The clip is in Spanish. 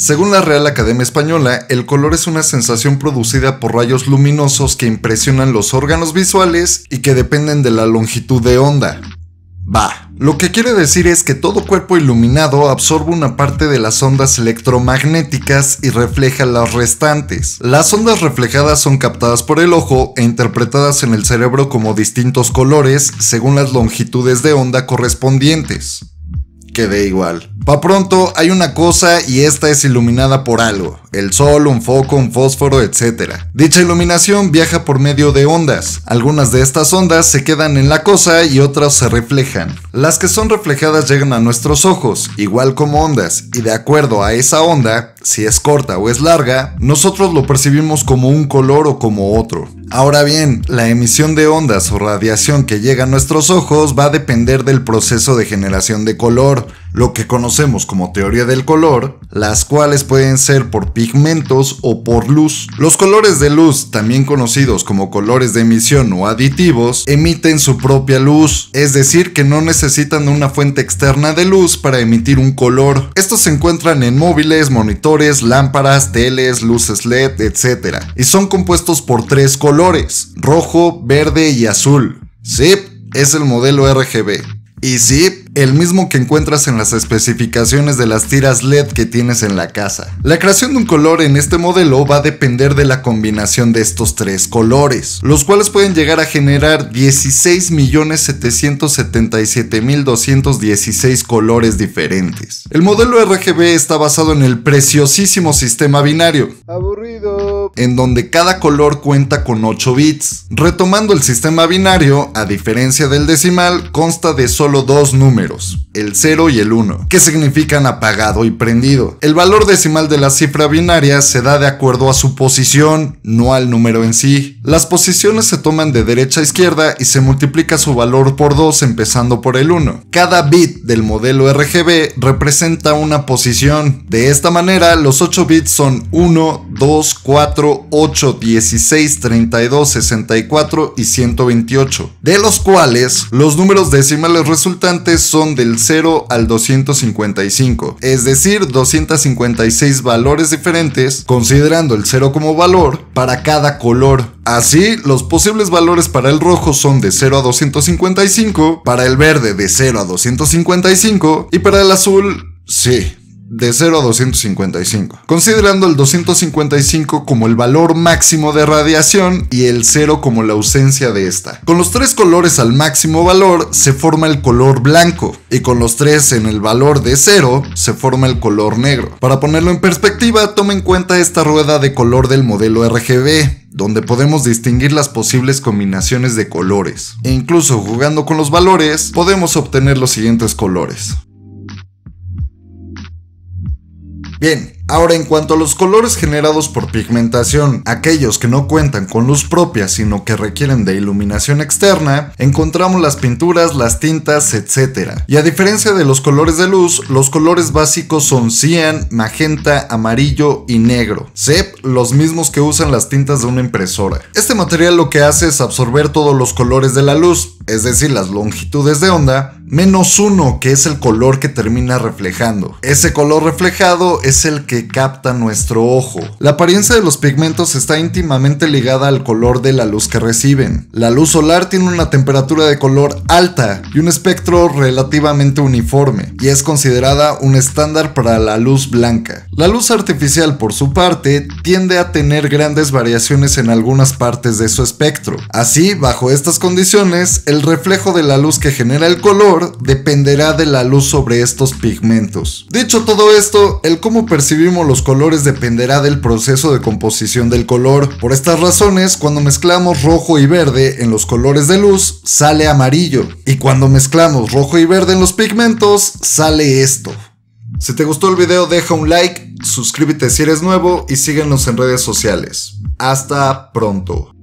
Según la Real Academia Española, el color es una sensación producida por rayos luminosos que impresionan los órganos visuales y que dependen de la longitud de onda. Va, lo que quiere decir es que todo cuerpo iluminado absorbe una parte de las ondas electromagnéticas y refleja las restantes. Las ondas reflejadas son captadas por el ojo e interpretadas en el cerebro como distintos colores según las longitudes de onda correspondientes de igual. Pa' pronto, hay una cosa y esta es iluminada por algo el sol, un foco, un fósforo, etc. Dicha iluminación viaja por medio de ondas. Algunas de estas ondas se quedan en la cosa y otras se reflejan. Las que son reflejadas llegan a nuestros ojos, igual como ondas, y de acuerdo a esa onda, si es corta o es larga, nosotros lo percibimos como un color o como otro. Ahora bien, la emisión de ondas o radiación que llega a nuestros ojos va a depender del proceso de generación de color, lo que conocemos como teoría del color, las cuales pueden ser por pigmentos o por luz. Los colores de luz, también conocidos como colores de emisión o aditivos, emiten su propia luz, es decir, que no necesitan una fuente externa de luz para emitir un color. Estos se encuentran en móviles, monitores, lámparas, teles, luces LED, etc. Y son compuestos por tres colores, rojo, verde y azul. ZIP es el modelo RGB. Y ZIP el mismo que encuentras en las especificaciones de las tiras LED que tienes en la casa. La creación de un color en este modelo va a depender de la combinación de estos tres colores, los cuales pueden llegar a generar 16.777.216 colores diferentes. El modelo RGB está basado en el preciosísimo sistema binario. Aburrido. En donde cada color cuenta con 8 bits. Retomando el sistema binario, a diferencia del decimal, consta de solo dos números números, el 0 y el 1, que significan apagado y prendido. El valor decimal de la cifra binaria se da de acuerdo a su posición, no al número en sí. Las posiciones se toman de derecha a izquierda y se multiplica su valor por 2 empezando por el 1. Cada bit del modelo RGB representa una posición. De esta manera, los 8 bits son 1, 2, 4, 8, 16, 32, 64 y 128, de los cuales los números decimales resultantes son del 0 al 255, es decir, 256 valores diferentes, considerando el 0 como valor para cada color. Así, los posibles valores para el rojo son de 0 a 255, para el verde de 0 a 255 y para el azul, sí, de 0 a 255, considerando el 255 como el valor máximo de radiación y el 0 como la ausencia de esta. Con los tres colores al máximo valor se forma el color blanco y con los tres en el valor de 0 se forma el color negro. Para ponerlo en perspectiva, toma en cuenta esta rueda de color del modelo RGB, donde podemos distinguir las posibles combinaciones de colores. E incluso jugando con los valores, podemos obtener los siguientes colores. Bien, ahora en cuanto a los colores generados por pigmentación, aquellos que no cuentan con luz propia sino que requieren de iluminación externa, encontramos las pinturas, las tintas, etc. Y a diferencia de los colores de luz, los colores básicos son cian, magenta, amarillo y negro. Sep, los mismos que usan las tintas de una impresora. Este material lo que hace es absorber todos los colores de la luz, es decir, las longitudes de onda, menos uno, que es el color que termina reflejando. Ese color reflejado es el que capta nuestro ojo. La apariencia de los pigmentos está íntimamente ligada al color de la luz que reciben. La luz solar tiene una temperatura de color alta y un espectro relativamente uniforme, y es considerada un estándar para la luz blanca. La luz artificial, por su parte, tiende a tener grandes variaciones en algunas partes de su espectro. Así, bajo estas condiciones, el reflejo de la luz que genera el color dependerá de la luz sobre estos pigmentos. Dicho todo esto, el cómo percibimos los colores dependerá del proceso de composición del color. Por estas razones, cuando mezclamos rojo y verde en los colores de luz, sale amarillo. Y cuando mezclamos rojo y verde en los pigmentos, sale esto. Si te gustó el video deja un like, suscríbete si eres nuevo y síguenos en redes sociales. Hasta pronto.